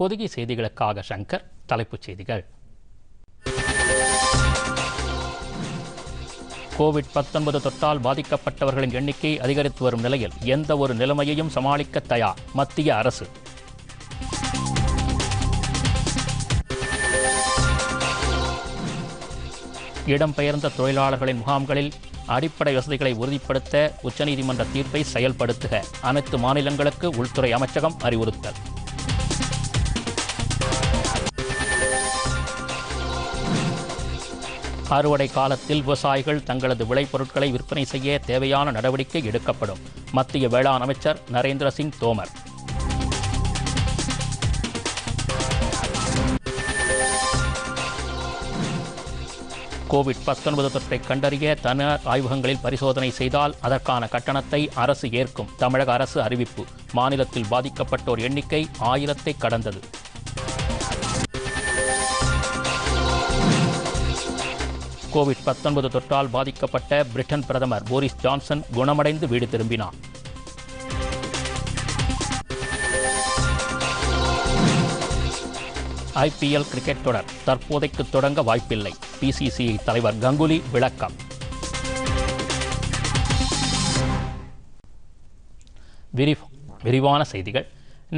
பொதுகி செய்திகளுக்காக சங்கர் தலைப்புச் செய்திகள் கோவிட் பத்தொன்பது தொற்றால் பாதிக்கப்பட்டவர்களின் எண்ணிக்கை அதிகரித்து வரும் நிலையில் எந்த ஒரு நிலைமையையும் சமாளிக்க தயார் மத்திய அரசு இடம்பெயர்ந்த தொழிலாளர்களின் முகாம்களில் அடிப்படை வசதிகளை உறுதிப்படுத்த உச்சநீதிமன்ற தீர்ப்பை செயல்படுத்துக அனைத்து மாநிலங்களுக்கு உள்துறை அமைச்சகம் அறிவுறுத்தல் அறுவடை காலத்தில் விவசாயிகள் தங்களது விளைபொருட்களை விற்பனை செய்ய தேவையான நடவடிக்கை எடுக்கப்படும் மத்திய வேளாண் அமைச்சர் நரேந்திர சிங் தோமர் கோவிட் பத்தொன்பது தொற்றை கண்டறிய தனியார் ஆய்வகங்களில் பரிசோதனை செய்தால் அதற்கான கட்டணத்தை அரசு ஏற்கும் தமிழக அரசு அறிவிப்பு மாநிலத்தில் பாதிக்கப்பட்டோர் எண்ணிக்கை ஆயிரத்தை கடந்தது கோவிட் பத்தொன்பது தொற்றால் பாதிக்கப்பட்ட பிரிட்டன் பிரதமர் போரிஸ் ஜான்சன் குணமடைந்து வீடு திரும்பினார் ஐபிஎல் கிரிக்கெட் தொடர் தற்போதைக்கு தொடங்க வாய்ப்பில்லை பிசிசிஐ தலைவர் கங்குலி விளக்கம் விரிவான செய்திகள்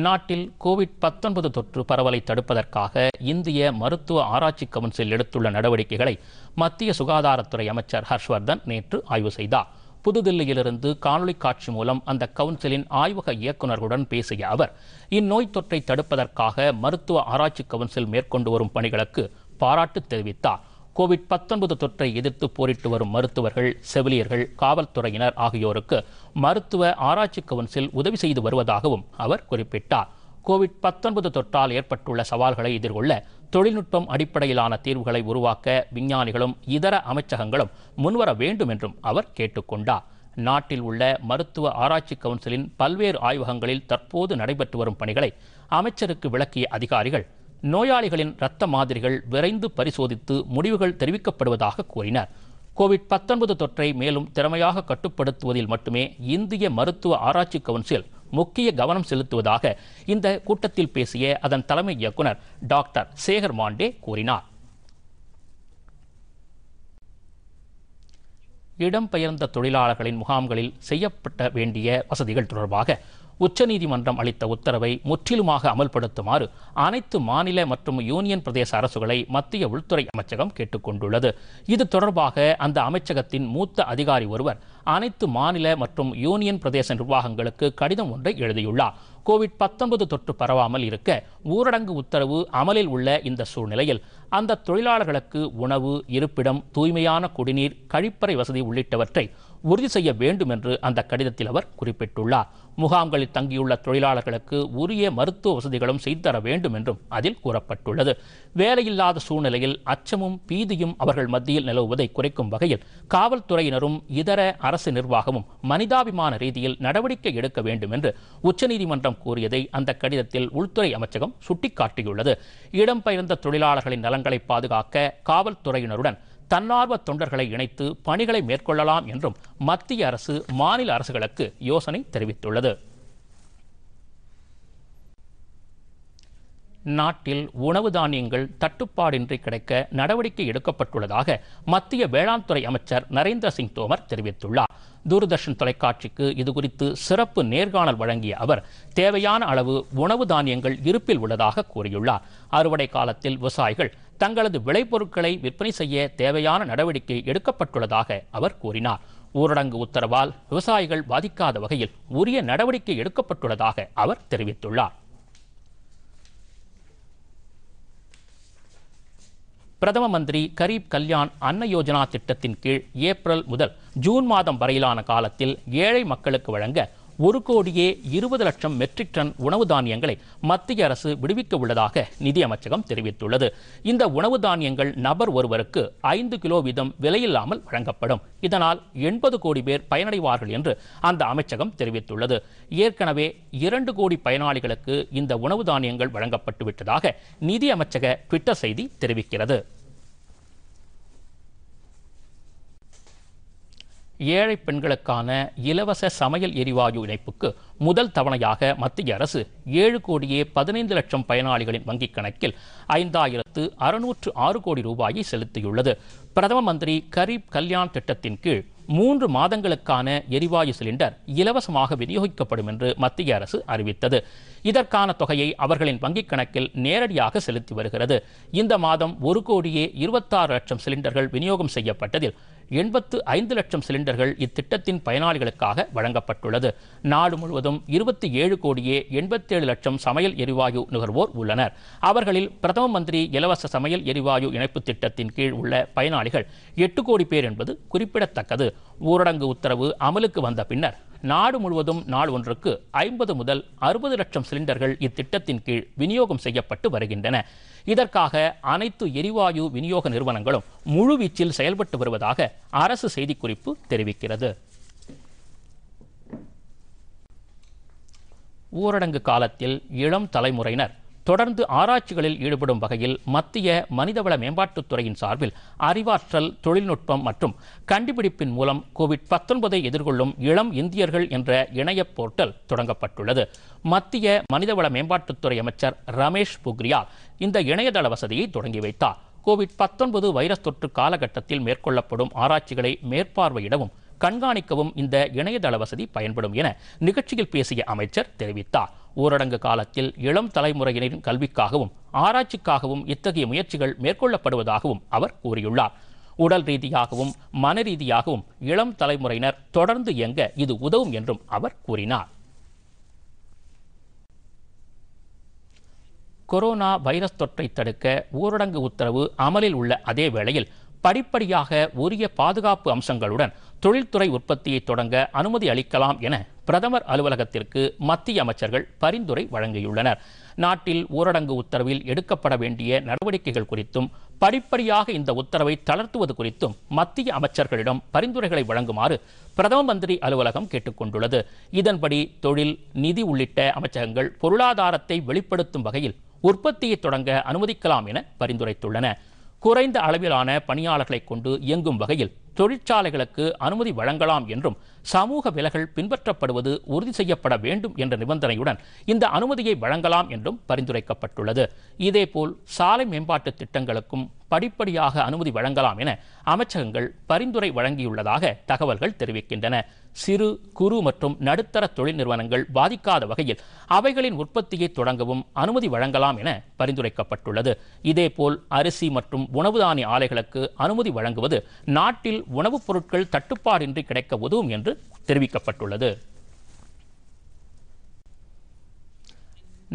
நாட்டில் கோவிட் பத்தொன்பது தொற்று பரவலை தடுப்பதற்காக இந்திய மருத்துவ ஆராய்ச்சி கவுன்சில் எடுத்துள்ள நடவடிக்கைகளை மத்திய சுகாதாரத்துறை அமைச்சர் ஹர்ஷ்வர்தன் நேற்று ஆய்வு செய்தார் புதுதில்லியிலிருந்து காணொலி காட்சி மூலம் அந்த கவுன்சிலின் ஆய்வக இயக்குநர்களுடன் பேசிய அவர் இந்நோய் தொற்றை தடுப்பதற்காக மருத்துவ ஆராய்ச்சி கவுன்சில் மேற்கொண்டு வரும் பணிகளுக்கு பாராட்டு தெரிவித்தார் கோவிட் பத்தொன்பது தொற்றை எதிர்த்து போரிட்டு வரும் மருத்துவர்கள் செவிலியர்கள் காவல்துறையினர் ஆகியோருக்கு மருத்துவ ஆராய்ச்சி கவுன்சில் உதவி செய்து வருவதாகவும் அவர் குறிப்பிட்டார் கோவிட் பத்தொன்பது தொற்றால் ஏற்பட்டுள்ள சவால்களை எதிர்கொள்ள தொழில்நுட்பம் அடிப்படையிலான தீர்வுகளை உருவாக்க விஞ்ஞானிகளும் இதர அமைச்சகங்களும் முன்வர வேண்டும் என்றும் அவர் கேட்டுக்கொண்டார் நாட்டில் உள்ள மருத்துவ ஆராய்ச்சி கவுன்சிலின் பல்வேறு ஆய்வகங்களில் தற்போது நடைபெற்று வரும் பணிகளை அமைச்சருக்கு விளக்கிய அதிகாரிகள் நோயாளிகளின் இரத்த மாதிரிகள் விரைந்து பரிசோதித்து முடிவுகள் தெரிவிக்கப்படுவதாக கூறினர் கோவிட் பத்தொன்பது தொற்றை மேலும் திறமையாக கட்டுப்படுத்துவதில் மட்டுமே இந்திய மருத்துவ ஆராய்ச்சி கவுன்சில் முக்கிய கவனம் செலுத்துவதாக இந்த கூட்டத்தில் பேசிய அதன் தலைமை இயக்குனர் டாக்டர் சேகர் மாண்டே கூறினார் இடம்பெயர்ந்த தொழிலாளர்களின் முகாம்களில் செய்யப்பட வேண்டிய வசதிகள் தொடர்பாக உச்சநீதிமன்றம் அளித்த உத்தரவை முற்றிலுமாக அமல்படுத்துமாறு அனைத்து மாநில மற்றும் யூனியன் பிரதேச அரசுகளை மத்திய உள்துறை அமைச்சகம் கேட்டுக்கொண்டுள்ளது இது தொடர்பாக அந்த அமைச்சகத்தின் மூத்த அதிகாரி ஒருவர் அனைத்து மாநில மற்றும் யூனியன் பிரதேச நிர்வாகங்களுக்கு கடிதம் ஒன்றை எழுதியுள்ளார் கோவிட் பத்தொன்பது தொற்று பரவாமல் இருக்க ஊரடங்கு உத்தரவு அமலில் உள்ள இந்த சூழ்நிலையில் அந்த தொழிலாளர்களுக்கு உணவு இருப்பிடம் தூய்மையான குடிநீர் கழிப்பறை வசதி உள்ளிட்டவற்றை உறுதி செய்ய வேண்டும் என்று அந்த கடிதத்தில் அவர் குறிப்பிட்டுள்ளார் முகாம்களில் தங்கியுள்ள தொழிலாளர்களுக்கு உரிய மருத்துவ வசதிகளும் தர வேண்டும் என்றும் அதில் கூறப்பட்டுள்ளது வேலையில்லாத சூழ்நிலையில் அச்சமும் பீதியும் அவர்கள் மத்தியில் நிலவுவதை குறைக்கும் வகையில் காவல்துறையினரும் இதர அரசு நிர்வாகமும் மனிதாபிமான ரீதியில் நடவடிக்கை எடுக்க வேண்டும் என்று உச்சநீதிமன்றம் கூறியதை அந்த கடிதத்தில் உள்துறை அமைச்சகம் சுட்டிக்காட்டியுள்ளது இடம்பெயர்ந்த தொழிலாளர்களின் நலன்களை பாதுகாக்க காவல்துறையினருடன் தன்னார்வ தொண்டர்களை இணைத்து பணிகளை மேற்கொள்ளலாம் என்றும் மத்திய அரசு மாநில அரசுகளுக்கு யோசனை தெரிவித்துள்ளது நாட்டில் உணவு தானியங்கள் தட்டுப்பாடின்றி கிடைக்க நடவடிக்கை எடுக்கப்பட்டுள்ளதாக மத்திய வேளாண் துறை அமைச்சர் நரேந்திர சிங் தோமர் தெரிவித்துள்ளார் தூர்தர்ஷன் தொலைக்காட்சிக்கு இதுகுறித்து சிறப்பு நேர்காணல் வழங்கிய அவர் தேவையான அளவு உணவு தானியங்கள் இருப்பில் உள்ளதாக கூறியுள்ளார் அறுவடை காலத்தில் விவசாயிகள் தங்களது விளைபொருட்களை விற்பனை செய்ய தேவையான நடவடிக்கை எடுக்கப்பட்டுள்ளதாக அவர் கூறினார் ஊரடங்கு உத்தரவால் விவசாயிகள் பாதிக்காத வகையில் உரிய நடவடிக்கை எடுக்கப்பட்டுள்ளதாக அவர் தெரிவித்துள்ளார் பிரதம மந்திரி கரீப் கல்யாண் அன்ன யோஜனா திட்டத்தின் கீழ் ஏப்ரல் முதல் ஜூன் மாதம் வரையிலான காலத்தில் ஏழை மக்களுக்கு வழங்க ஒரு கோடியே இருபது லட்சம் மெட்ரிக் டன் உணவு தானியங்களை மத்திய அரசு விடுவிக்க உள்ளதாக நிதியமைச்சகம் தெரிவித்துள்ளது இந்த உணவு தானியங்கள் நபர் ஒருவருக்கு ஐந்து கிலோ வீதம் விலையில்லாமல் வழங்கப்படும் இதனால் எண்பது கோடி பேர் பயனடைவார்கள் என்று அந்த அமைச்சகம் தெரிவித்துள்ளது ஏற்கனவே இரண்டு கோடி பயனாளிகளுக்கு இந்த உணவு தானியங்கள் வழங்கப்பட்டு விட்டதாக நிதியமைச்சக ட்விட்டர் செய்தி தெரிவிக்கிறது ஏழை பெண்களுக்கான இலவச சமையல் எரிவாயு இணைப்புக்கு முதல் தவணையாக மத்திய அரசு ஏழு கோடியே பதினைந்து லட்சம் பயனாளிகளின் வங்கிக் கணக்கில் ஐந்தாயிரத்து அறுநூற்று ஆறு கோடி ரூபாயை செலுத்தியுள்ளது பிரதம மந்திரி கரீப் கல்யாண் திட்டத்தின் கீழ் மூன்று மாதங்களுக்கான எரிவாயு சிலிண்டர் இலவசமாக விநியோகிக்கப்படும் என்று மத்திய அரசு அறிவித்தது இதற்கான தொகையை அவர்களின் வங்கிக் கணக்கில் நேரடியாக செலுத்தி வருகிறது இந்த மாதம் ஒரு கோடியே இருபத்தாறு லட்சம் சிலிண்டர்கள் விநியோகம் செய்யப்பட்டதில் எண்பத்து ஐந்து லட்சம் சிலிண்டர்கள் இத்திட்டத்தின் பயனாளிகளுக்காக வழங்கப்பட்டுள்ளது நாடு முழுவதும் இருபத்தி ஏழு கோடியே எண்பத்தேழு லட்சம் சமையல் எரிவாயு நுகர்வோர் உள்ளனர் அவர்களில் பிரதம மந்திரி இலவச சமையல் எரிவாயு இணைப்பு திட்டத்தின் கீழ் உள்ள பயனாளிகள் எட்டு கோடி பேர் என்பது குறிப்பிடத்தக்கது ஊரடங்கு உத்தரவு அமலுக்கு வந்த பின்னர் நாடு முழுவதும் நாள் ஒன்றுக்கு ஐம்பது முதல் அறுபது லட்சம் சிலிண்டர்கள் இத்திட்டத்தின் கீழ் விநியோகம் செய்யப்பட்டு வருகின்றன இதற்காக அனைத்து எரிவாயு விநியோக நிறுவனங்களும் முழுவீச்சில் செயல்பட்டு வருவதாக அரசு செய்திக்குறிப்பு தெரிவிக்கிறது ஊரடங்கு காலத்தில் இளம் தலைமுறையினர் தொடர்ந்து ஆராய்ச்சிகளில் ஈடுபடும் வகையில் மத்திய மனிதவள மேம்பாட்டுத்துறையின் சார்பில் அறிவாற்றல் தொழில்நுட்பம் மற்றும் கண்டுபிடிப்பின் மூலம் கோவிட் பத்தொன்பதை எதிர்கொள்ளும் இளம் இந்தியர்கள் என்ற இணைய போர்ட்டல் தொடங்கப்பட்டுள்ளது மத்திய மனிதவள மேம்பாட்டுத்துறை அமைச்சர் ரமேஷ் பொக்ரியால் இந்த இணையதள வசதியை தொடங்கி வைத்தார் கோவிட் பத்தொன்பது வைரஸ் தொற்று காலகட்டத்தில் மேற்கொள்ளப்படும் ஆராய்ச்சிகளை மேற்பார்வையிடவும் கண்காணிக்கவும் இந்த இணையதள வசதி பயன்படும் என நிகழ்ச்சியில் பேசிய அமைச்சர் தெரிவித்தார் ஊரடங்கு காலத்தில் இளம் தலைமுறையினரின் கல்விக்காகவும் ஆராய்ச்சிக்காகவும் இத்தகைய முயற்சிகள் மேற்கொள்ளப்படுவதாகவும் அவர் கூறியுள்ளார் உடல் ரீதியாகவும் மன ரீதியாகவும் இளம் தலைமுறையினர் தொடர்ந்து இயங்க இது உதவும் என்றும் அவர் கூறினார் கொரோனா வைரஸ் தொற்றை தடுக்க ஊரடங்கு உத்தரவு அமலில் உள்ள அதே வேளையில் படிப்படியாக உரிய பாதுகாப்பு அம்சங்களுடன் தொழில்துறை உற்பத்தியை தொடங்க அனுமதி அளிக்கலாம் என பிரதமர் அலுவலகத்திற்கு மத்திய அமைச்சர்கள் பரிந்துரை வழங்கியுள்ளனர் நாட்டில் ஊரடங்கு உத்தரவில் எடுக்கப்பட வேண்டிய நடவடிக்கைகள் குறித்தும் படிப்படியாக இந்த உத்தரவை தளர்த்துவது குறித்தும் மத்திய அமைச்சர்களிடம் பரிந்துரைகளை வழங்குமாறு பிரதம மந்திரி அலுவலகம் கேட்டுக்கொண்டுள்ளது இதன்படி தொழில் நிதி உள்ளிட்ட அமைச்சகங்கள் பொருளாதாரத்தை வெளிப்படுத்தும் வகையில் உற்பத்தியை தொடங்க அனுமதிக்கலாம் என பரிந்துரைத்துள்ளன குறைந்த அளவிலான பணியாளர்களை கொண்டு இயங்கும் வகையில் தொழிற்சாலைகளுக்கு அனுமதி வழங்கலாம் என்றும் சமூக விலகல் பின்பற்றப்படுவது உறுதி செய்யப்பட வேண்டும் என்ற நிபந்தனையுடன் இந்த அனுமதியை வழங்கலாம் என்றும் பரிந்துரைக்கப்பட்டுள்ளது இதேபோல் சாலை மேம்பாட்டு திட்டங்களுக்கும் படிப்படியாக அனுமதி வழங்கலாம் என அமைச்சகங்கள் பரிந்துரை வழங்கியுள்ளதாக தகவல்கள் தெரிவிக்கின்றன சிறு குறு மற்றும் நடுத்தர தொழில் நிறுவனங்கள் பாதிக்காத வகையில் அவைகளின் உற்பத்தியை தொடங்கவும் அனுமதி வழங்கலாம் என பரிந்துரைக்கப்பட்டுள்ளது இதேபோல் அரிசி மற்றும் உணவு தானிய ஆலைகளுக்கு அனுமதி வழங்குவது நாட்டில் உணவுப் பொருட்கள் தட்டுப்பாடின்றி கிடைக்க உதவும் என்று தெரிவிக்கப்பட்டுள்ளது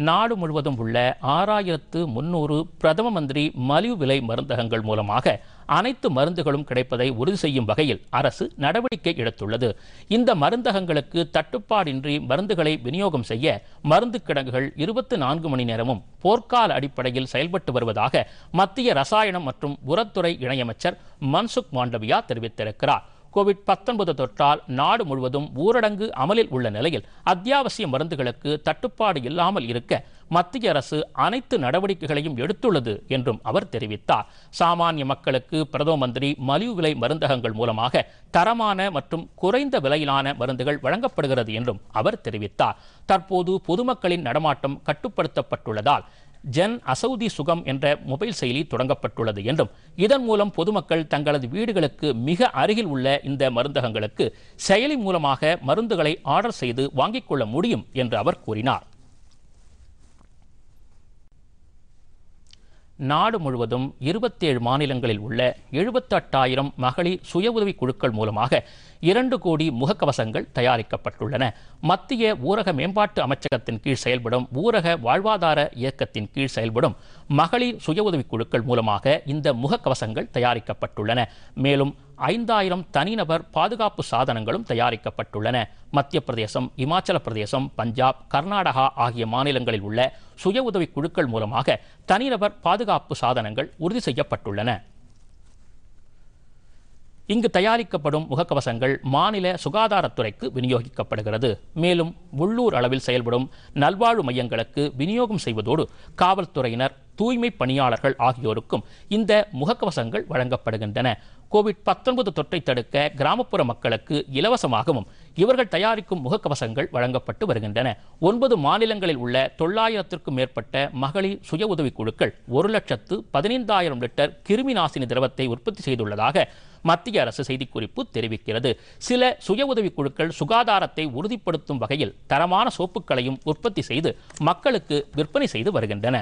நாடு முழுவதும் உள்ள ஆறாயிரத்து முன்னூறு பிரதம மந்திரி மலிவு விலை மருந்தகங்கள் மூலமாக அனைத்து மருந்துகளும் கிடைப்பதை உறுதி செய்யும் வகையில் அரசு நடவடிக்கை எடுத்துள்ளது இந்த மருந்தகங்களுக்கு தட்டுப்பாடின்றி மருந்துகளை விநியோகம் செய்ய மருந்து கிடங்குகள் இருபத்தி நான்கு மணி நேரமும் போர்க்கால அடிப்படையில் செயல்பட்டு வருவதாக மத்திய ரசாயனம் மற்றும் உரத்துறை இணையமைச்சர் மன்சுக் மாண்டவியா தெரிவித்திருக்கிறார் கோவிட் பத்தொன்பது தொற்றால் நாடு முழுவதும் ஊரடங்கு அமலில் உள்ள நிலையில் அத்தியாவசிய மருந்துகளுக்கு தட்டுப்பாடு இல்லாமல் இருக்க மத்திய அரசு அனைத்து நடவடிக்கைகளையும் எடுத்துள்ளது என்றும் அவர் தெரிவித்தார் சாமானிய மக்களுக்கு பிரதம மந்திரி மலிவு விலை மருந்தகங்கள் மூலமாக தரமான மற்றும் குறைந்த விலையிலான மருந்துகள் வழங்கப்படுகிறது என்றும் அவர் தெரிவித்தார் தற்போது பொதுமக்களின் நடமாட்டம் கட்டுப்படுத்தப்பட்டுள்ளதால் ஜன் அசௌதி சுகம் என்ற மொபைல் செயலி தொடங்கப்பட்டுள்ளது என்றும் இதன் மூலம் பொதுமக்கள் தங்களது வீடுகளுக்கு மிக அருகில் உள்ள இந்த மருந்தகங்களுக்கு செயலி மூலமாக மருந்துகளை ஆர்டர் செய்து வாங்கிக் கொள்ள முடியும் என்று அவர் கூறினார் நாடு முழுவதும் இருபத்தேழு மாநிலங்களில் உள்ள எழுபத்தெட்டாயிரம் மகளிர் சுய உதவிக் குழுக்கள் மூலமாக இரண்டு கோடி முகக்கவசங்கள் தயாரிக்கப்பட்டுள்ளன மத்திய ஊரக மேம்பாட்டு அமைச்சகத்தின் கீழ் செயல்படும் ஊரக வாழ்வாதார இயக்கத்தின் கீழ் செயல்படும் மகளிர் சுய குழுக்கள் மூலமாக இந்த முகக்கவசங்கள் தயாரிக்கப்பட்டுள்ளன மேலும் ஐந்தாயிரம் தனிநபர் பாதுகாப்பு சாதனங்களும் தயாரிக்கப்பட்டுள்ளன மத்திய பிரதேசம் இமாச்சல பிரதேசம் பஞ்சாப் கர்நாடகா ஆகிய மாநிலங்களில் உள்ள சுய உதவிக் குழுக்கள் மூலமாக தனிநபர் பாதுகாப்பு சாதனங்கள் உறுதி செய்யப்பட்டுள்ளன இங்கு தயாரிக்கப்படும் முகக்கவசங்கள் மாநில சுகாதாரத்துறைக்கு விநியோகிக்கப்படுகிறது மேலும் உள்ளூர் அளவில் செயல்படும் நல்வாழ்வு மையங்களுக்கு விநியோகம் செய்வதோடு காவல்துறையினர் தூய்மை பணியாளர்கள் ஆகியோருக்கும் இந்த முகக்கவசங்கள் வழங்கப்படுகின்றன கோவிட் பத்தொன்பது தொற்றை தடுக்க கிராமப்புற மக்களுக்கு இலவசமாகவும் இவர்கள் தயாரிக்கும் முகக்கவசங்கள் வழங்கப்பட்டு வருகின்றன ஒன்பது மாநிலங்களில் உள்ள தொள்ளாயிரத்திற்கும் மேற்பட்ட மகளிர் சுய உதவிக்குழுக்கள் ஒரு லட்சத்து பதினைந்தாயிரம் லிட்டர் கிருமி நாசினி திரவத்தை உற்பத்தி செய்துள்ளதாக மத்திய அரசு செய்திக்குறிப்பு தெரிவிக்கிறது சில சுய உதவிக்குழுக்கள் சுகாதாரத்தை உறுதிப்படுத்தும் வகையில் தரமான சோப்புகளையும் உற்பத்தி செய்து மக்களுக்கு விற்பனை செய்து வருகின்றன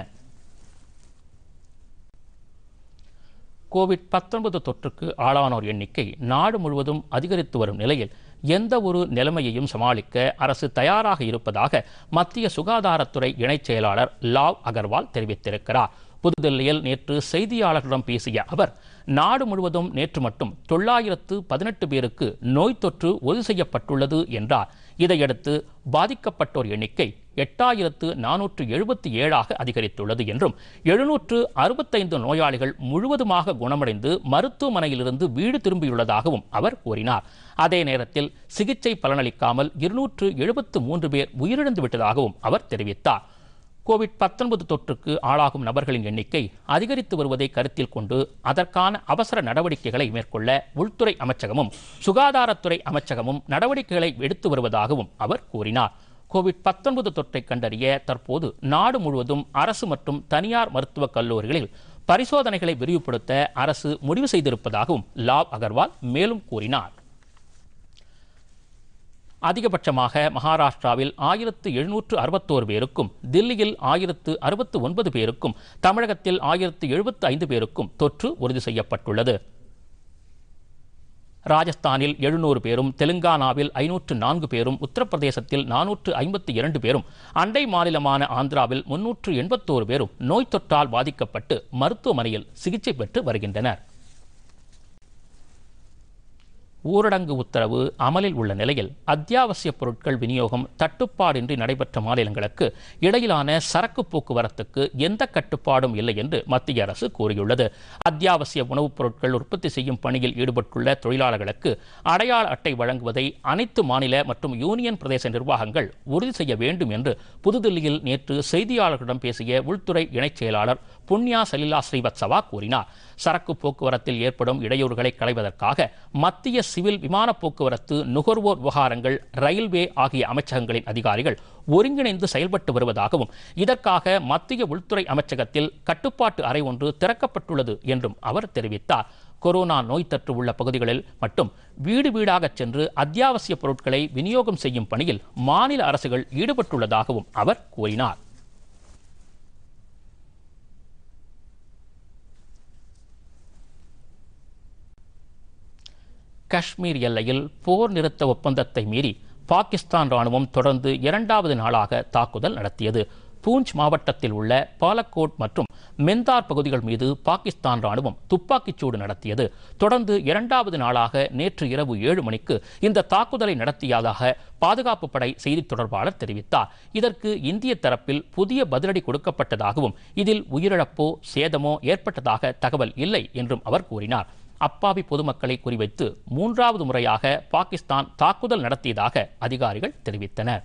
கோவிட் பத்தொன்பது தொற்றுக்கு ஆளானோர் எண்ணிக்கை நாடு முழுவதும் அதிகரித்து வரும் நிலையில் எந்த ஒரு நிலைமையையும் சமாளிக்க அரசு தயாராக இருப்பதாக மத்திய சுகாதாரத்துறை இணைச் செயலாளர் லாவ் அகர்வால் தெரிவித்திருக்கிறார் புதுதில்லியில் நேற்று செய்தியாளர்களிடம் பேசிய அவர் நாடு முழுவதும் நேற்று மட்டும் தொள்ளாயிரத்து பதினெட்டு பேருக்கு நோய் தொற்று உறுதி செய்யப்பட்டுள்ளது என்றார் இதையடுத்து பாதிக்கப்பட்டோர் எண்ணிக்கை எட்டாயிரத்து நானூற்று எழுபத்தி ஏழாக அதிகரித்துள்ளது என்றும் எழுநூற்று அறுபத்தைந்து நோயாளிகள் முழுவதுமாக குணமடைந்து மருத்துவமனையிலிருந்து வீடு திரும்பியுள்ளதாகவும் அவர் கூறினார் அதே நேரத்தில் சிகிச்சை பலனளிக்காமல் இருநூற்று எழுபத்து மூன்று பேர் உயிரிழந்து விட்டதாகவும் அவர் தெரிவித்தார் கோவிட் பத்தொன்பது தொற்றுக்கு ஆளாகும் நபர்களின் எண்ணிக்கை அதிகரித்து வருவதை கருத்தில் கொண்டு அதற்கான அவசர நடவடிக்கைகளை மேற்கொள்ள உள்துறை அமைச்சகமும் சுகாதாரத்துறை அமைச்சகமும் நடவடிக்கைகளை எடுத்து வருவதாகவும் அவர் கூறினார் கோவிட் பத்தொன்பது தொற்றை கண்டறிய தற்போது நாடு முழுவதும் அரசு மற்றும் தனியார் மருத்துவக் கல்லூரிகளில் பரிசோதனைகளை விரிவுபடுத்த அரசு முடிவு செய்திருப்பதாகவும் லாவ் அகர்வால் மேலும் கூறினார் அதிகபட்சமாக மகாராஷ்டிராவில் ஆயிரத்து எழுநூற்று அறுபத்தோரு பேருக்கும் தில்லியில் ஆயிரத்து அறுபத்து ஒன்பது பேருக்கும் தமிழகத்தில் ஆயிரத்து எழுபத்து ஐந்து பேருக்கும் தொற்று உறுதி செய்யப்பட்டுள்ளது ராஜஸ்தானில் எழுநூறு பேரும் தெலுங்கானாவில் ஐநூற்று நான்கு பேரும் உத்தரப்பிரதேசத்தில் நானூற்று ஐம்பத்தி இரண்டு பேரும் அண்டை மாநிலமான ஆந்திராவில் முன்னூற்று எண்பத்தோரு பேரும் நோய் தொற்றால் பாதிக்கப்பட்டு மருத்துவமனையில் சிகிச்சை பெற்று வருகின்றனர் ஊரடங்கு உத்தரவு அமலில் உள்ள நிலையில் அத்தியாவசிய பொருட்கள் விநியோகம் தட்டுப்பாடின்றி நடைபெற்ற மாநிலங்களுக்கு இடையிலான சரக்கு போக்குவரத்துக்கு எந்த கட்டுப்பாடும் இல்லை என்று மத்திய அரசு கூறியுள்ளது அத்தியாவசிய உணவுப் பொருட்கள் உற்பத்தி செய்யும் பணியில் ஈடுபட்டுள்ள தொழிலாளர்களுக்கு அடையாள அட்டை வழங்குவதை அனைத்து மாநில மற்றும் யூனியன் பிரதேச நிர்வாகங்கள் உறுதி செய்ய வேண்டும் என்று புதுதில்லியில் நேற்று செய்தியாளர்களிடம் பேசிய உள்துறை இணைச் செயலாளர் புண்ணியா சலிலா ஸ்ரீவத்சவா கூறினார் சரக்கு போக்குவரத்தில் ஏற்படும் இடையூறுகளை களைவதற்காக மத்திய சிவில் விமான போக்குவரத்து நுகர்வோர் விவகாரங்கள் ரயில்வே ஆகிய அமைச்சகங்களின் அதிகாரிகள் ஒருங்கிணைந்து செயல்பட்டு வருவதாகவும் இதற்காக மத்திய உள்துறை அமைச்சகத்தில் கட்டுப்பாட்டு அறை ஒன்று திறக்கப்பட்டுள்ளது என்றும் அவர் தெரிவித்தார் கொரோனா நோய் தொற்று உள்ள பகுதிகளில் மட்டும் வீடு வீடாக சென்று அத்தியாவசிய பொருட்களை விநியோகம் செய்யும் பணியில் மாநில அரசுகள் ஈடுபட்டுள்ளதாகவும் அவர் கூறினார் காஷ்மீர் எல்லையில் போர் நிறுத்த ஒப்பந்தத்தை மீறி பாகிஸ்தான் ராணுவம் தொடர்ந்து இரண்டாவது நாளாக தாக்குதல் நடத்தியது பூஞ்ச் மாவட்டத்தில் உள்ள பாலக்கோட் மற்றும் மெந்தார் பகுதிகள் மீது பாகிஸ்தான் ராணுவம் துப்பாக்கிச்சூடு நடத்தியது தொடர்ந்து இரண்டாவது நாளாக நேற்று இரவு ஏழு மணிக்கு இந்த தாக்குதலை நடத்தியதாக பாதுகாப்பு படை செய்தி தொடர்பாளர் தெரிவித்தார் இதற்கு இந்திய தரப்பில் புதிய பதிலடி கொடுக்கப்பட்டதாகவும் இதில் உயிரிழப்போ சேதமோ ஏற்பட்டதாக தகவல் இல்லை என்றும் அவர் கூறினார் அப்பாவி பொதுமக்களை குறிவைத்து மூன்றாவது முறையாக பாகிஸ்தான் தாக்குதல் நடத்தியதாக அதிகாரிகள் தெரிவித்தனர்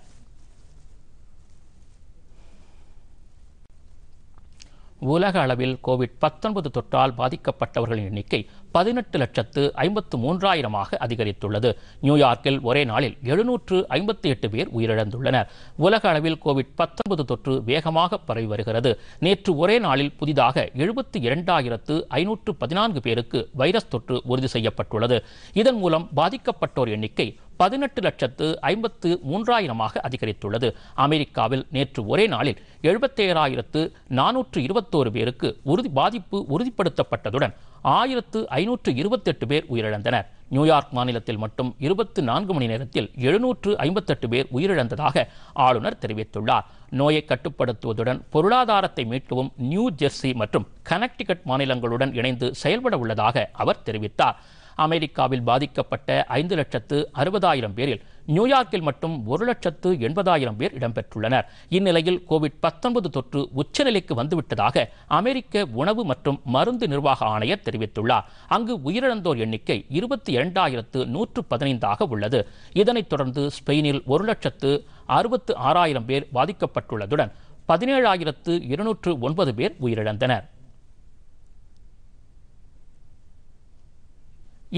உலக அளவில் கோவிட் பத்தொன்பது தொற்றால் பாதிக்கப்பட்டவர்களின் எண்ணிக்கை பதினெட்டு லட்சத்து ஐம்பத்து மூன்றாயிரமாக அதிகரித்துள்ளது நியூயார்க்கில் ஒரே நாளில் எழுநூற்று ஐம்பத்தி எட்டு பேர் உயிரிழந்துள்ளனர் உலக அளவில் கோவிட் பத்தொன்பது தொற்று வேகமாக பரவி வருகிறது நேற்று ஒரே நாளில் புதிதாக எழுபத்தி இரண்டாயிரத்து ஐநூற்று பதினான்கு பேருக்கு வைரஸ் தொற்று உறுதி செய்யப்பட்டுள்ளது இதன் மூலம் பாதிக்கப்பட்டோர் எண்ணிக்கை பதினெட்டு லட்சத்து ஐம்பத்து மூன்றாயிரமாக அதிகரித்துள்ளது அமெரிக்காவில் நேற்று ஒரே நாளில் எழுபத்தேழாயிரத்து நானூற்று இருபத்தோரு பேருக்கு உறுதி பாதிப்பு உறுதிப்படுத்தப்பட்டதுடன் ஆயிரத்து ஐநூற்று இருபத்தெட்டு பேர் உயிரிழந்தனர் நியூயார்க் மாநிலத்தில் மட்டும் இருபத்து நான்கு மணி நேரத்தில் எழுநூற்று ஐம்பத்தெட்டு பேர் உயிரிழந்ததாக ஆளுநர் தெரிவித்துள்ளார் நோயை கட்டுப்படுத்துவதுடன் பொருளாதாரத்தை மீட்கவும் நியூ ஜெர்சி மற்றும் கனெக்டிகட் மாநிலங்களுடன் இணைந்து செயல்பட உள்ளதாக அவர் தெரிவித்தார் அமெரிக்காவில் பாதிக்கப்பட்ட ஐந்து லட்சத்து அறுபதாயிரம் பேரில் நியூயார்க்கில் மட்டும் ஒரு லட்சத்து எண்பதாயிரம் பேர் இடம்பெற்றுள்ளனர் இந்நிலையில் கோவிட் பத்தொன்பது தொற்று உச்சநிலைக்கு வந்துவிட்டதாக அமெரிக்க உணவு மற்றும் மருந்து நிர்வாக ஆணையர் தெரிவித்துள்ளார் அங்கு உயிரிழந்தோர் எண்ணிக்கை இருபத்தி இரண்டாயிரத்து நூற்று பதினைந்தாக உள்ளது இதனைத் தொடர்ந்து ஸ்பெயினில் ஒரு லட்சத்து அறுபத்து ஆறாயிரம் பேர் பாதிக்கப்பட்டுள்ளதுடன் பதினேழாயிரத்து இருநூற்று ஒன்பது பேர் உயிரிழந்தனர்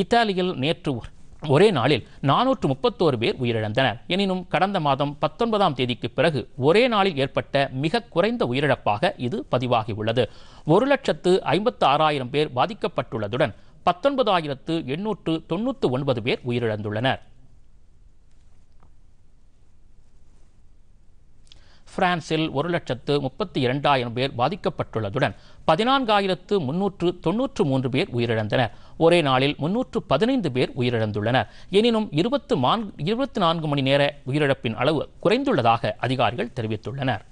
இத்தாலியில் நேற்று ஒரே நாளில் நானூற்று முப்பத்தோரு பேர் உயிரிழந்தனர் எனினும் கடந்த மாதம் பத்தொன்பதாம் தேதிக்கு பிறகு ஒரே நாளில் ஏற்பட்ட மிக குறைந்த உயிரிழப்பாக இது பதிவாகியுள்ளது ஒரு லட்சத்து ஐம்பத்து ஆறாயிரம் பேர் பாதிக்கப்பட்டுள்ளதுடன் பத்தொன்பதாயிரத்து எண்ணூற்று தொன்னூற்று ஒன்பது பேர் உயிரிழந்துள்ளனர் பிரான்சில் ஒரு லட்சத்து முப்பத்தி இரண்டாயிரம் பேர் பாதிக்கப்பட்டுள்ளதுடன் பதினான்காயிரத்து முன்னூற்று தொன்னூற்று மூன்று பேர் உயிரிழந்தனர் ஒரே நாளில் முன்னூற்று பதினைந்து பேர் உயிரிழந்துள்ளனர் எனினும் இருபத்து இருபத்தி நான்கு மணி நேர உயிரிழப்பின் அளவு குறைந்துள்ளதாக அதிகாரிகள் தெரிவித்துள்ளனர்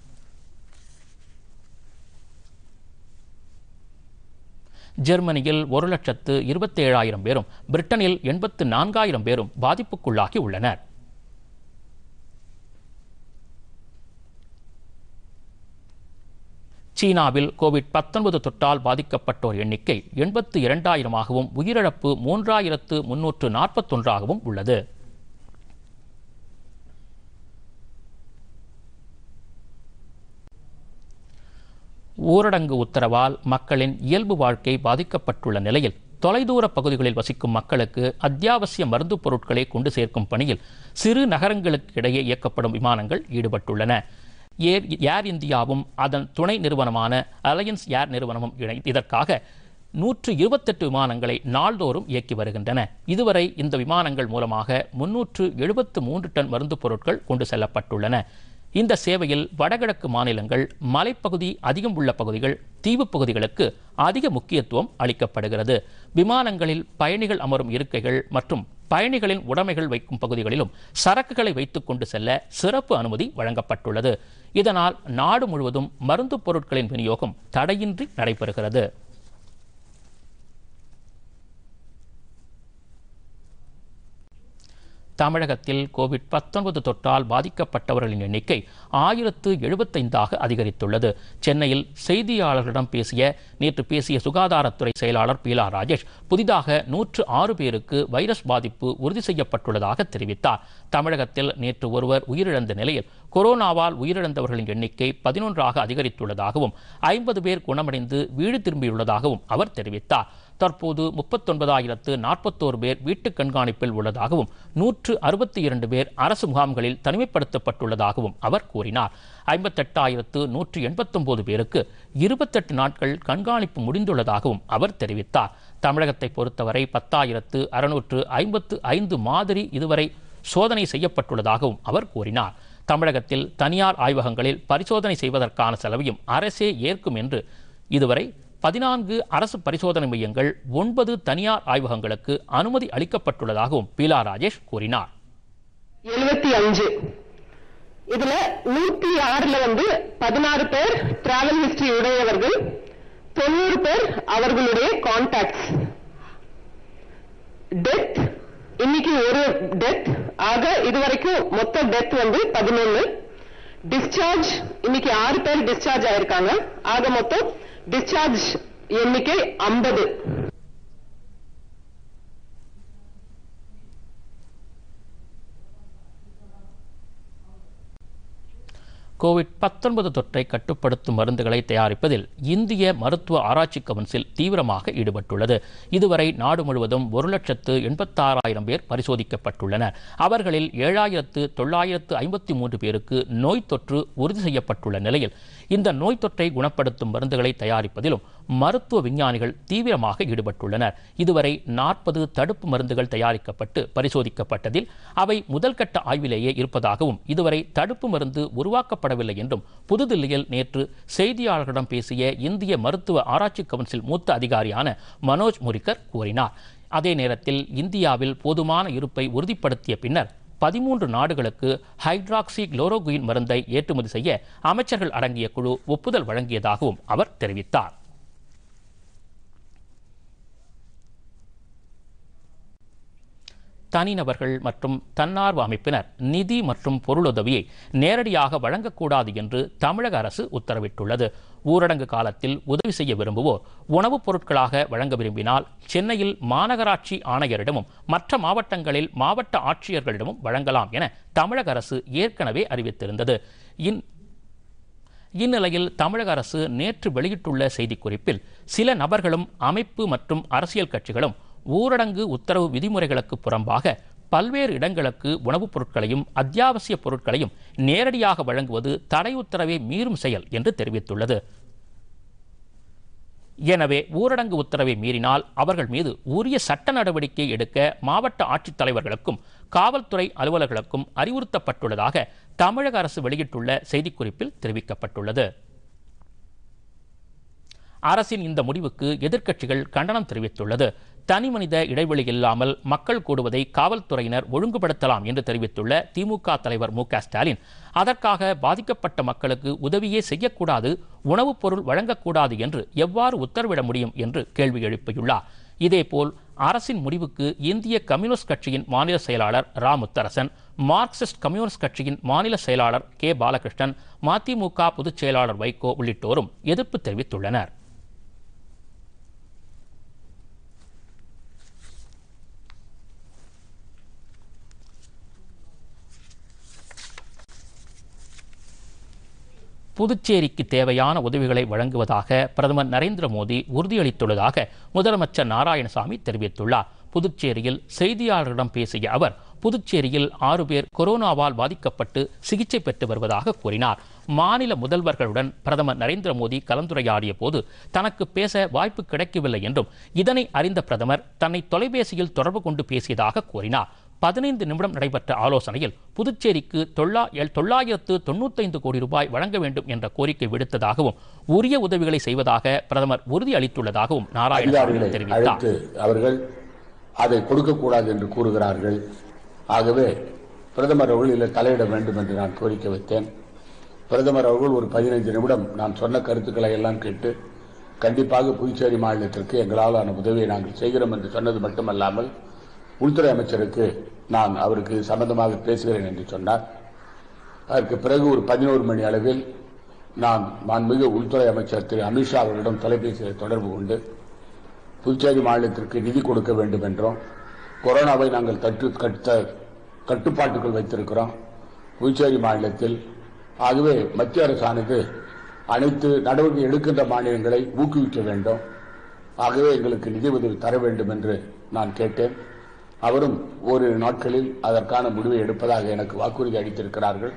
ஜெர்மனியில் ஒரு லட்சத்து இருபத்தேழாயிரம் பேரும் பிரிட்டனில் எண்பத்து நான்காயிரம் பேரும் பாதிப்புக்குள்ளாகி உள்ளனர் சீனாவில் கோவிட் பத்தொன்பது தொற்றால் பாதிக்கப்பட்டோர் எண்ணிக்கை எண்பத்து இரண்டாயிரமாகவும் உயிரிழப்பு மூன்றாயிரத்து முன்னூற்று நாற்பத்தொன்றாகவும் உள்ளது ஊரடங்கு உத்தரவால் மக்களின் இயல்பு வாழ்க்கை பாதிக்கப்பட்டுள்ள நிலையில் தொலைதூர பகுதிகளில் வசிக்கும் மக்களுக்கு அத்தியாவசிய மருந்து பொருட்களை கொண்டு சேர்க்கும் பணியில் சிறு நகரங்களுக்கு இடையே இயக்கப்படும் விமானங்கள் ஈடுபட்டுள்ளன ஏர் ஏர் இந்தியாவும் அதன் துணை நிறுவனமான அலையன்ஸ் ஏர் நிறுவனமும் இணை இதற்காக நூற்று இருபத்தெட்டு விமானங்களை நாள்தோறும் இயக்கி வருகின்றன இதுவரை இந்த விமானங்கள் மூலமாக முன்னூற்று எழுபத்து மூன்று டன் மருந்து பொருட்கள் கொண்டு செல்லப்பட்டுள்ளன இந்த சேவையில் வடகிழக்கு மாநிலங்கள் மலைப்பகுதி அதிகம் உள்ள பகுதிகள் தீவு பகுதிகளுக்கு அதிக முக்கியத்துவம் அளிக்கப்படுகிறது விமானங்களில் பயணிகள் அமரும் இருக்கைகள் மற்றும் பயணிகளின் உடைமைகள் வைக்கும் பகுதிகளிலும் சரக்குகளை கொண்டு செல்ல சிறப்பு அனுமதி வழங்கப்பட்டுள்ளது இதனால் நாடு முழுவதும் மருந்து பொருட்களின் விநியோகம் தடையின்றி நடைபெறுகிறது தமிழகத்தில் கோவிட் பத்தொன்பது தொற்றால் பாதிக்கப்பட்டவர்களின் எண்ணிக்கை ஆயிரத்து எழுபத்தைந்தாக அதிகரித்துள்ளது சென்னையில் செய்தியாளர்களிடம் பேசிய நேற்று பேசிய சுகாதாரத்துறை செயலாளர் பீலா ராஜேஷ் புதிதாக நூற்று ஆறு பேருக்கு வைரஸ் பாதிப்பு உறுதி செய்யப்பட்டுள்ளதாக தெரிவித்தார் தமிழகத்தில் நேற்று ஒருவர் உயிரிழந்த நிலையில் கொரோனாவால் உயிரிழந்தவர்களின் எண்ணிக்கை பதினொன்றாக அதிகரித்துள்ளதாகவும் ஐம்பது பேர் குணமடைந்து வீடு திரும்பியுள்ளதாகவும் அவர் தெரிவித்தார் தற்போது முப்பத்தொன்பதாயிரத்து நாற்பத்தோரு பேர் வீட்டு கண்காணிப்பில் உள்ளதாகவும் நூற்று அறுபத்தி இரண்டு பேர் அரசு முகாம்களில் தனிமைப்படுத்தப்பட்டுள்ளதாகவும் அவர் கூறினார் ஐம்பத்தெட்டாயிரத்து நூற்று எண்பத்தொன்பது பேருக்கு இருபத்தெட்டு நாட்கள் கண்காணிப்பு முடிந்துள்ளதாகவும் அவர் தெரிவித்தார் தமிழகத்தை பொறுத்தவரை பத்தாயிரத்து அறுநூற்று ஐம்பத்து ஐந்து மாதிரி இதுவரை சோதனை செய்யப்பட்டுள்ளதாகவும் அவர் கூறினார் தமிழகத்தில் தனியார் ஆய்வகங்களில் பரிசோதனை செய்வதற்கான செலவையும் அரசே ஏற்கும் என்று இதுவரை பதினான்கு அரசு பரிசோதனை மையங்கள் ஒன்பது தனியார் ஆய்வகங்களுக்கு அனுமதி அளிக்கப்பட்டுள்ளதாகவும் பீலா ராஜேஷ் கூறினார் அஞ்சு இதுல நூத்தி ஆறுல வந்து பதினாறு பேர் டிராவல் ஹிஸ்டரி உடையவர்கள் தொண்ணூறு பேர் அவர்களுடைய கான்டாக்ட் டெத் இன்னைக்கு ஒரு டெத் ஆக இதுவரைக்கும் மொத்த டெத் வந்து பதினொன்னு டிஸ்சார்ஜ் இன்னைக்கு ஆறு பேர் டிஸ்சார்ஜ் ஆயிருக்காங்க ஆக மொத்தம் டிஸ்சார்ஜ் எண்ணிக்கை ஐம்பது கோவிட் பத்தொன்பது தொற்றை கட்டுப்படுத்தும் மருந்துகளை தயாரிப்பதில் இந்திய மருத்துவ ஆராய்ச்சி கவுன்சில் தீவிரமாக ஈடுபட்டுள்ளது இதுவரை நாடு முழுவதும் ஒரு லட்சத்து எண்பத்தாறாயிரம் பேர் பரிசோதிக்கப்பட்டுள்ளனர் அவர்களில் ஏழாயிரத்து தொள்ளாயிரத்து ஐம்பத்தி மூன்று பேருக்கு நோய் தொற்று உறுதி செய்யப்பட்டுள்ள நிலையில் இந்த நோய் தொற்றை குணப்படுத்தும் மருந்துகளை தயாரிப்பதிலும் மருத்துவ விஞ்ஞானிகள் தீவிரமாக ஈடுபட்டுள்ளனர் இதுவரை நாற்பது தடுப்பு மருந்துகள் தயாரிக்கப்பட்டு பரிசோதிக்கப்பட்டதில் அவை முதல்கட்ட ஆய்விலேயே இருப்பதாகவும் இதுவரை தடுப்பு மருந்து உருவாக்கப்படவில்லை என்றும் புதுதில்லியில் நேற்று செய்தியாளர்களிடம் பேசிய இந்திய மருத்துவ ஆராய்ச்சி கவுன்சில் மூத்த அதிகாரியான மனோஜ் முரிக்கர் கூறினார் அதே நேரத்தில் இந்தியாவில் போதுமான இருப்பை உறுதிப்படுத்திய பின்னர் பதிமூன்று நாடுகளுக்கு ஹைட்ராக்சி குளோரோகுயின் மருந்தை ஏற்றுமதி செய்ய அமைச்சர்கள் அடங்கிய குழு ஒப்புதல் வழங்கியதாகவும் அவர் தெரிவித்தார் தனிநபர்கள் மற்றும் தன்னார்வ அமைப்பினர் நிதி மற்றும் பொருளுதவியை நேரடியாக வழங்கக்கூடாது என்று தமிழக அரசு உத்தரவிட்டுள்ளது ஊரடங்கு காலத்தில் உதவி செய்ய விரும்புவோர் உணவுப் பொருட்களாக வழங்க விரும்பினால் சென்னையில் மாநகராட்சி ஆணையரிடமும் மற்ற மாவட்டங்களில் மாவட்ட ஆட்சியர்களிடமும் வழங்கலாம் என தமிழக அரசு ஏற்கனவே அறிவித்திருந்தது இந்நிலையில் தமிழக அரசு நேற்று வெளியிட்டுள்ள செய்திக்குறிப்பில் சில நபர்களும் அமைப்பு மற்றும் அரசியல் கட்சிகளும் ஊரடங்கு உத்தரவு விதிமுறைகளுக்கு புறம்பாக பல்வேறு இடங்களுக்கு உணவுப் பொருட்களையும் அத்தியாவசிய பொருட்களையும் நேரடியாக வழங்குவது தடை உத்தரவை மீறும் செயல் என்று தெரிவித்துள்ளது எனவே ஊரடங்கு உத்தரவை மீறினால் அவர்கள் மீது உரிய சட்ட நடவடிக்கை எடுக்க மாவட்ட ஆட்சித்தலைவர்களுக்கும் காவல்துறை அலுவலர்களுக்கும் அறிவுறுத்தப்பட்டுள்ளதாக தமிழக அரசு வெளியிட்டுள்ள செய்திக்குறிப்பில் தெரிவிக்கப்பட்டுள்ளது அரசின் இந்த முடிவுக்கு எதிர்க்கட்சிகள் கண்டனம் தெரிவித்துள்ளது தனிமனித இடைவெளி இல்லாமல் மக்கள் கூடுவதை காவல்துறையினர் ஒழுங்குபடுத்தலாம் என்று தெரிவித்துள்ள திமுக தலைவர் மு ஸ்டாலின் அதற்காக பாதிக்கப்பட்ட மக்களுக்கு உதவியே செய்யக்கூடாது உணவுப் பொருள் வழங்கக்கூடாது என்று எவ்வாறு உத்தரவிட முடியும் என்று கேள்வி எழுப்பியுள்ளார் இதேபோல் அரசின் முடிவுக்கு இந்திய கம்யூனிஸ்ட் கட்சியின் மாநில செயலாளர் ரா முத்தரசன் மார்க்சிஸ்ட் கம்யூனிஸ்ட் கட்சியின் மாநில செயலாளர் கே பாலகிருஷ்ணன் மதிமுக பொதுச் செயலாளர் வைகோ உள்ளிட்டோரும் எதிர்ப்பு தெரிவித்துள்ளனர் புதுச்சேரிக்கு தேவையான உதவிகளை வழங்குவதாக பிரதமர் நரேந்திர மோடி உறுதியளித்துள்ளதாக முதலமைச்சர் நாராயணசாமி தெரிவித்துள்ளார் புதுச்சேரியில் செய்தியாளர்களிடம் பேசிய அவர் புதுச்சேரியில் ஆறு பேர் கொரோனாவால் பாதிக்கப்பட்டு சிகிச்சை பெற்று வருவதாக கூறினார் மாநில முதல்வர்களுடன் பிரதமர் நரேந்திர மோடி கலந்துரையாடிய போது தனக்கு பேச வாய்ப்பு கிடைக்கவில்லை என்றும் இதனை அறிந்த பிரதமர் தன்னை தொலைபேசியில் தொடர்பு கொண்டு பேசியதாக கூறினார் பதினைந்து நிமிடம் நடைபெற்ற ஆலோசனையில் புதுச்சேரிக்கு தொள்ளா தொள்ளாயிரத்து தொண்ணூத்தைந்து கோடி ரூபாய் வழங்க வேண்டும் என்ற கோரிக்கை விடுத்ததாகவும் உரிய உதவிகளை செய்வதாக பிரதமர் உறுதி அளித்துள்ளதாகவும் நாராயணசாமி தெரிவித்தார் அவர்கள் அதை கொடுக்கக்கூடாது என்று கூறுகிறார்கள் ஆகவே பிரதமர் அவர்கள் தலையிட வேண்டும் என்று நான் கோரிக்கை வைத்தேன் பிரதமர் அவர்கள் ஒரு பதினைந்து நிமிடம் நான் சொன்ன கருத்துக்களை எல்லாம் கேட்டு கண்டிப்பாக புதுச்சேரி மாநிலத்திற்கு எங்களாலான உதவியை நாங்கள் செய்கிறோம் என்று சொன்னது மட்டுமல்லாமல் உள்துறை அமைச்சருக்கு நான் அவருக்கு சம்பந்தமாக பேசுகிறேன் என்று சொன்னார் அதற்கு பிறகு ஒரு பதினோரு மணி அளவில் நான் மாண்புமிகு உள்துறை அமைச்சர் திரு அமித்ஷா அவர்களிடம் தொலைபேசியில் தொடர்பு கொண்டு புதுச்சேரி மாநிலத்திற்கு நிதி கொடுக்க வேண்டும் என்றும் கொரோனாவை நாங்கள் தட்டு கட்ட கட்டுப்பாட்டுக்குள் வைத்திருக்கிறோம் புதுச்சேரி மாநிலத்தில் ஆகவே மத்திய அரசானது அனைத்து நடவடிக்கை எடுக்கின்ற மாநிலங்களை ஊக்குவிக்க வேண்டும் ஆகவே எங்களுக்கு நிதி உதவி தர வேண்டும் என்று நான் கேட்டேன் அவரும் ஒரு நாட்களில் அதற்கான முடிவை எடுப்பதாக எனக்கு வாக்குறுதி அளித்திருக்கிறார்கள்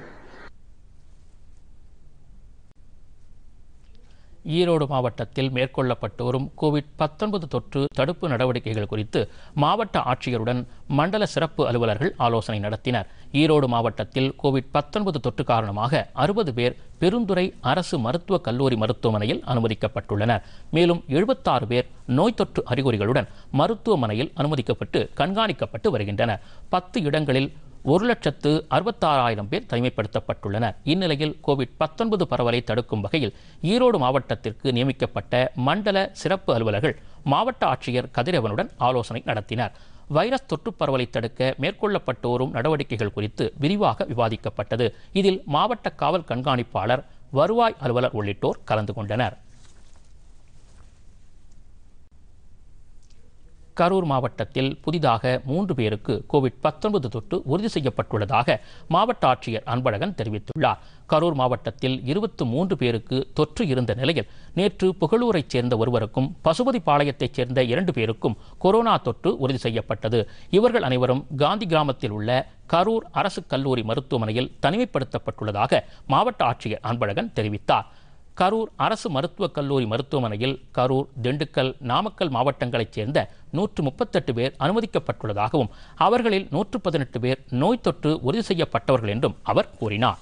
ஈரோடு மாவட்டத்தில் மேற்கொள்ளப்பட்டு வரும் கோவிட் பத்தொன்பது தொற்று தடுப்பு நடவடிக்கைகள் குறித்து மாவட்ட ஆட்சியருடன் மண்டல சிறப்பு அலுவலர்கள் ஆலோசனை நடத்தினர் ஈரோடு மாவட்டத்தில் கோவிட் பத்தொன்பது தொற்று காரணமாக அறுபது பேர் பெருந்துறை அரசு மருத்துவக் கல்லூரி மருத்துவமனையில் அனுமதிக்கப்பட்டுள்ளனர் மேலும் எழுபத்தாறு பேர் நோய் தொற்று அறிகுறிகளுடன் மருத்துவமனையில் அனுமதிக்கப்பட்டு கண்காணிக்கப்பட்டு வருகின்றனர் பத்து இடங்களில் ஒரு லட்சத்து அறுபத்தாறாயிரம் பேர் தனிமைப்படுத்தப்பட்டுள்ளனர் இந்நிலையில் கோவிட் பத்தொன்பது பரவலை தடுக்கும் வகையில் ஈரோடு மாவட்டத்திற்கு நியமிக்கப்பட்ட மண்டல சிறப்பு அலுவலர்கள் மாவட்ட ஆட்சியர் கதிரவனுடன் ஆலோசனை நடத்தினர் வைரஸ் தொற்று பரவலை தடுக்க மேற்கொள்ளப்பட்டு வரும் நடவடிக்கைகள் குறித்து விரிவாக விவாதிக்கப்பட்டது இதில் மாவட்ட காவல் கண்காணிப்பாளர் வருவாய் அலுவலர் உள்ளிட்டோர் கலந்து கொண்டனர் கரூர் மாவட்டத்தில் புதிதாக மூன்று பேருக்கு கோவிட் பத்தொன்பது தொற்று உறுதி செய்யப்பட்டுள்ளதாக மாவட்ட ஆட்சியர் அன்பழகன் தெரிவித்துள்ளார் கரூர் மாவட்டத்தில் இருபத்தி மூன்று பேருக்கு தொற்று இருந்த நிலையில் நேற்று புகழூரைச் சேர்ந்த ஒருவருக்கும் பசுபதிபாளையத்தைச் சேர்ந்த இரண்டு பேருக்கும் கொரோனா தொற்று உறுதி செய்யப்பட்டது இவர்கள் அனைவரும் காந்தி கிராமத்தில் உள்ள கரூர் அரசு கல்லூரி மருத்துவமனையில் தனிமைப்படுத்தப்பட்டுள்ளதாக மாவட்ட ஆட்சியர் அன்பழகன் தெரிவித்தார் கரூர் அரசு மருத்துவக் கல்லூரி மருத்துவமனையில் கரூர் திண்டுக்கல் நாமக்கல் மாவட்டங்களைச் சேர்ந்த நூற்று முப்பத்தெட்டு பேர் அனுமதிக்கப்பட்டுள்ளதாகவும் அவர்களில் நூற்று பதினெட்டு பேர் நோய் தொற்று உறுதி செய்யப்பட்டவர்கள் என்றும் அவர் கூறினார்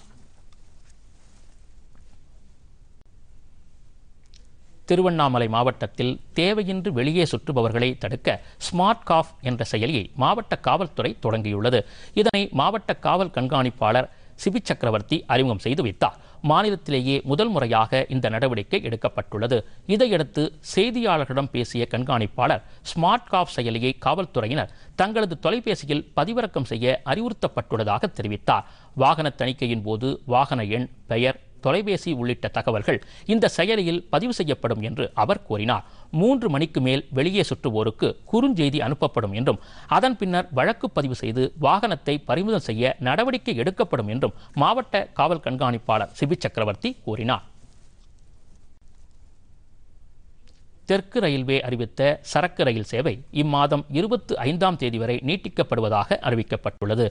திருவண்ணாமலை மாவட்டத்தில் தேவையின்றி வெளியே சுற்றுபவர்களை தடுக்க ஸ்மார்ட் காஃப் என்ற செயலியை மாவட்ட காவல்துறை தொடங்கியுள்ளது இதனை மாவட்ட காவல் கண்காணிப்பாளர் சிபி சக்கரவர்த்தி அறிமுகம் செய்து வைத்தார் மாநிலத்திலேயே முதல் முறையாக இந்த நடவடிக்கை எடுக்கப்பட்டுள்ளது இதையடுத்து செய்தியாளர்களிடம் பேசிய கண்காணிப்பாளர் ஸ்மார்ட் காப் செயலியை காவல்துறையினர் தங்களது தொலைபேசியில் பதிவிறக்கம் செய்ய அறிவுறுத்தப்பட்டுள்ளதாக தெரிவித்தார் வாகன தணிக்கையின் போது வாகன எண் பெயர் தொலைபேசி உள்ளிட்ட தகவல்கள் இந்த செயலியில் பதிவு செய்யப்படும் என்று அவர் கூறினார் மூன்று மணிக்கு மேல் வெளியே சுற்றுவோருக்கு குறுஞ்செய்தி அனுப்பப்படும் என்றும் அதன் பின்னர் வழக்கு பதிவு செய்து வாகனத்தை பறிமுதல் செய்ய நடவடிக்கை எடுக்கப்படும் என்றும் மாவட்ட காவல் கண்காணிப்பாளர் சிபி சக்கரவர்த்தி கூறினார் தெற்கு ரயில்வே அறிவித்த சரக்கு ரயில் சேவை இம்மாதம் இருபத்தி ஐந்தாம் தேதி வரை நீட்டிக்கப்படுவதாக அறிவிக்கப்பட்டுள்ளது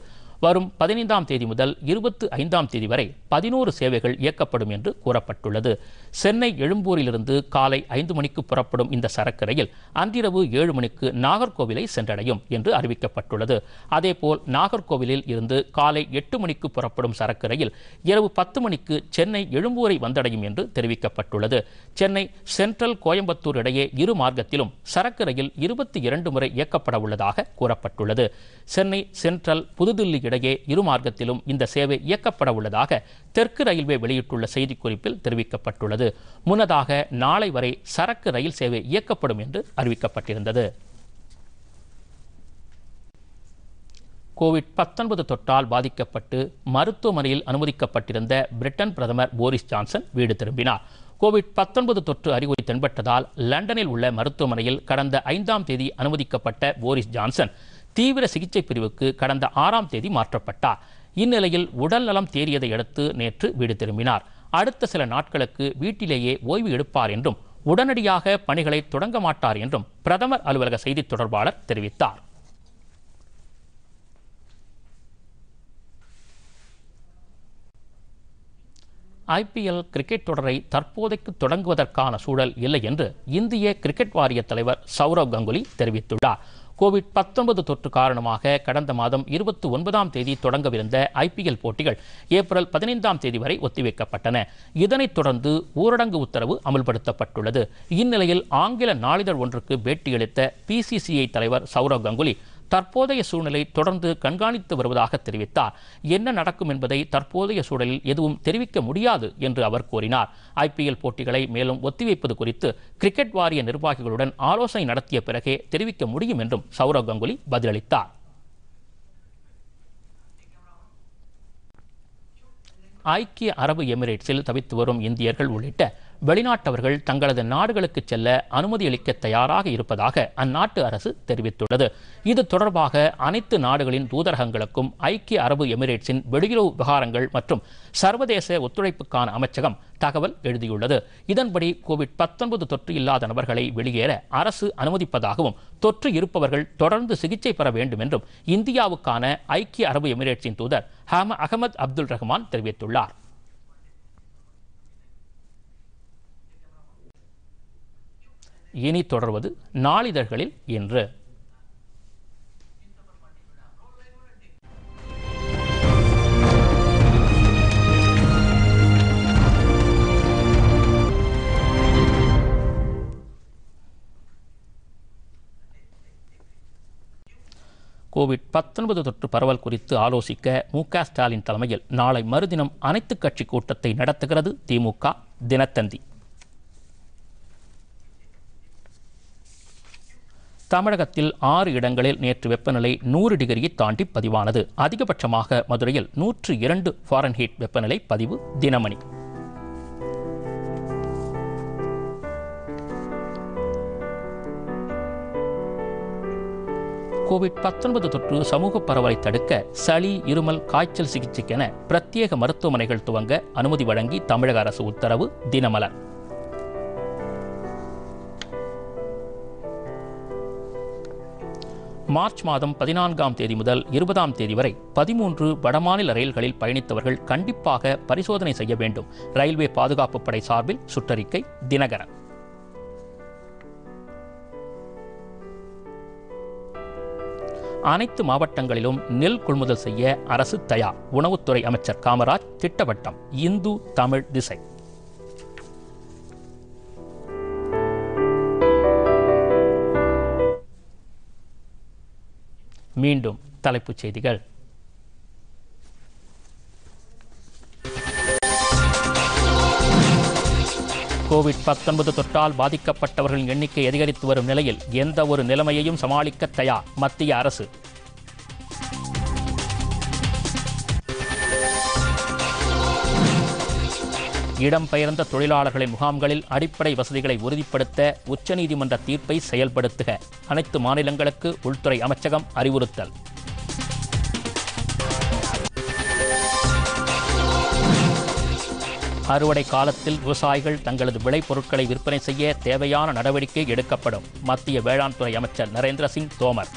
வரும் பதினைந்தாம் தேதி முதல் இருபத்தி ஐந்தாம் தேதி வரை பதினோரு சேவைகள் இயக்கப்படும் என்று கூறப்பட்டுள்ளது சென்னை எழும்பூரிலிருந்து காலை ஐந்து மணிக்கு புறப்படும் இந்த சரக்கு ரயில் அன்றிரவு ஏழு மணிக்கு நாகர்கோவிலை சென்றடையும் என்று அறிவிக்கப்பட்டுள்ளது அதேபோல் நாகர்கோவிலில் இருந்து காலை எட்டு மணிக்கு புறப்படும் சரக்கு ரயில் இரவு பத்து மணிக்கு சென்னை எழும்பூரை வந்தடையும் என்று தெரிவிக்கப்பட்டுள்ளது சென்னை சென்ட்ரல் கோயம்புத்தூர் இடையே இரு மார்க்கத்திலும் சரக்கு ரயில் இருபத்தி இரண்டு முறை இயக்கப்பட உள்ளதாக கூறப்பட்டுள்ளது சென்னை சென்ட்ரல் புதுதில்லி இடையே இரு மார்க்கத்திலும் இந்த சேவை இயக்கப்பட உள்ளதாக தெற்கு ரயில்வே வெளியிட்டுள்ள செய்திக்குறிப்பில் தெரிவிக்கப்பட்டுள்ளது முன்னதாக நாளை வரை சரக்கு ரயில் சேவை இயக்கப்படும் என்று அறிவிக்கப்பட்டிருந்தது கோவிட் பத்தொன்பது தொற்றால் பாதிக்கப்பட்டு மருத்துவமனையில் அனுமதிக்கப்பட்டிருந்த பிரிட்டன் பிரதமர் போரிஸ் ஜான்சன் வீடு திரும்பினார் கோவிட் பத்தொன்பது தொற்று அறிகுறி தென்பட்டதால் லண்டனில் உள்ள மருத்துவமனையில் கடந்த ஐந்தாம் தேதி அனுமதிக்கப்பட்ட போரிஸ் ஜான்சன் தீவிர சிகிச்சை பிரிவுக்கு கடந்த ஆறாம் தேதி மாற்றப்பட்டார் இந்நிலையில் உடல் நலம் தேறியதை அடுத்து நேற்று வீடு திரும்பினார் அடுத்த சில நாட்களுக்கு வீட்டிலேயே ஓய்வு எடுப்பார் என்றும் உடனடியாக பணிகளை தொடங்க மாட்டார் என்றும் பிரதமர் அலுவலக செய்தி தொடர்பாளர் தெரிவித்தார் ஐபிஎல் கிரிக்கெட் தொடரை தற்போதைக்கு தொடங்குவதற்கான சூழல் இல்லை என்று இந்திய கிரிக்கெட் வாரிய தலைவர் சௌரவ் கங்குலி தெரிவித்துள்ளார் கோவிட் பத்தொன்பது தொற்று காரணமாக கடந்த மாதம் இருபத்தி ஒன்பதாம் தேதி தொடங்கவிருந்த ஐபிஎல் போட்டிகள் ஏப்ரல் பதினைந்தாம் தேதி வரை ஒத்திவைக்கப்பட்டன இதனைத் தொடர்ந்து ஊரடங்கு உத்தரவு அமல்படுத்தப்பட்டுள்ளது இந்நிலையில் ஆங்கில நாளிதழ் ஒன்றுக்கு பேட்டியளித்த பிசிசிஐ தலைவர் சௌரவ் கங்குலி தற்போதைய சூழ்நிலை தொடர்ந்து கண்காணித்து வருவதாக தெரிவித்தார் என்ன நடக்கும் என்பதை தற்போதைய சூழலில் எதுவும் தெரிவிக்க முடியாது என்று அவர் கூறினார் ஐபிஎல் போட்டிகளை மேலும் ஒத்திவைப்பது குறித்து கிரிக்கெட் வாரிய நிர்வாகிகளுடன் ஆலோசனை நடத்திய பிறகே தெரிவிக்க முடியும் என்றும் சௌரவ் கங்குலி பதிலளித்தார் ஐக்கிய அரபு எமிரேட்ஸில் தவித்து வரும் இந்தியர்கள் உள்ளிட்ட வெளிநாட்டவர்கள் தங்களது நாடுகளுக்கு செல்ல அனுமதியளிக்க தயாராக இருப்பதாக அந்நாட்டு அரசு தெரிவித்துள்ளது இது தொடர்பாக அனைத்து நாடுகளின் தூதரகங்களுக்கும் ஐக்கிய அரபு எமிரேட்ஸின் வெளியுறவு விவகாரங்கள் மற்றும் சர்வதேச ஒத்துழைப்புக்கான அமைச்சகம் தகவல் எழுதியுள்ளது இதன்படி கோவிட் பத்தொன்பது தொற்று இல்லாத நபர்களை வெளியேற அரசு அனுமதிப்பதாகவும் தொற்று இருப்பவர்கள் தொடர்ந்து சிகிச்சை பெற வேண்டும் என்றும் இந்தியாவுக்கான ஐக்கிய அரபு எமிரேட்ஸின் தூதர் ஹாம அகமது அப்துல் ரஹ்மான் தெரிவித்துள்ளார் இனி தொடர்வது நாளிதழ்களில் இன்று கோவிட் பத்தொன்பது தொற்று பரவல் குறித்து ஆலோசிக்க மு க ஸ்டாலின் தலைமையில் நாளை மறுதினம் அனைத்துக் கட்சி கூட்டத்தை நடத்துகிறது திமுக தினத்தந்தி தமிழகத்தில் ஆறு இடங்களில் நேற்று வெப்பநிலை நூறு டிகிரியை தாண்டி பதிவானது அதிகபட்சமாக மதுரையில் நூற்று இரண்டு ஃபாரன்ஹீட் வெப்பநிலை பதிவு தினமணி கோவிட் பத்தொன்பது தொற்று சமூக பரவலை தடுக்க சளி இருமல் காய்ச்சல் சிகிச்சைக்கென பிரத்யேக மருத்துவமனைகள் துவங்க அனுமதி வழங்கி தமிழக அரசு உத்தரவு தினமலர் மார்ச் மாதம் பதினான்காம் தேதி முதல் இருபதாம் தேதி வரை பதிமூன்று வடமாநில ரயில்களில் பயணித்தவர்கள் கண்டிப்பாக பரிசோதனை செய்ய வேண்டும் ரயில்வே பாதுகாப்பு படை சார்பில் சுற்றறிக்கை தினகரன் அனைத்து மாவட்டங்களிலும் நெல் கொள்முதல் செய்ய அரசு தயார் உணவுத்துறை அமைச்சர் காமராஜ் திட்டவட்டம் இந்து தமிழ் திசை மீண்டும் தலைப்புச் செய்திகள் கோவிட் பத்தொன்பது தொற்றால் பாதிக்கப்பட்டவர்களின் எண்ணிக்கை அதிகரித்து வரும் நிலையில் எந்த ஒரு நிலைமையையும் சமாளிக்க தயார் மத்திய அரசு இடம்பெயர்ந்த தொழிலாளர்களின் முகாம்களில் அடிப்படை வசதிகளை உறுதிப்படுத்த உச்சநீதிமன்ற தீர்ப்பை செயல்படுத்துக அனைத்து மாநிலங்களுக்கு உள்துறை அமைச்சகம் அறிவுறுத்தல் அறுவடை காலத்தில் விவசாயிகள் தங்களது விளைபொருட்களை விற்பனை செய்ய தேவையான நடவடிக்கை எடுக்கப்படும் மத்திய வேளாண் துறை அமைச்சர் நரேந்திர சிங் தோமர்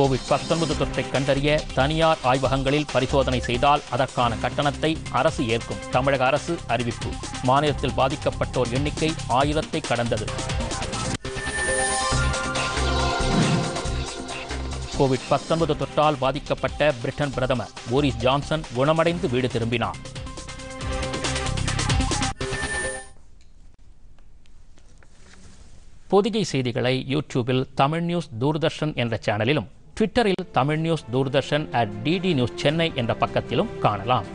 கோவிட் பத்தொன்பது தொற்றை கண்டறிய தனியார் ஆய்வகங்களில் பரிசோதனை செய்தால் அதற்கான கட்டணத்தை அரசு ஏற்கும் தமிழக அரசு அறிவிப்பு மாநிலத்தில் பாதிக்கப்பட்டோர் எண்ணிக்கை ஆயிரத்தை கடந்தது கோவிட் பத்தொன்பது தொற்றால் பாதிக்கப்பட்ட பிரிட்டன் பிரதமர் போரிஸ் ஜான்சன் குணமடைந்து வீடு திரும்பினார் பொதிகை செய்திகளை யூடியூபில் தமிழ் நியூஸ் தூர்தர்ஷன் என்ற சேனலிலும் ட்விட்டரில் Tamil news Doordarshan at DD news Chennai என்ற பக்கத்திலும் காணலாம்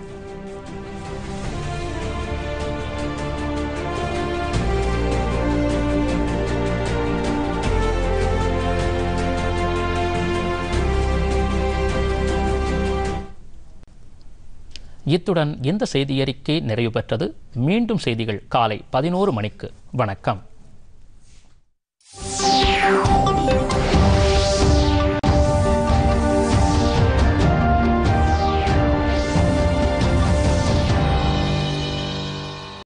இத்துடன் இந்த செய்தியறிக்கை நிறைவு பெற்றது மீண்டும் செய்திகள் காலை பதினோரு மணிக்கு வணக்கம்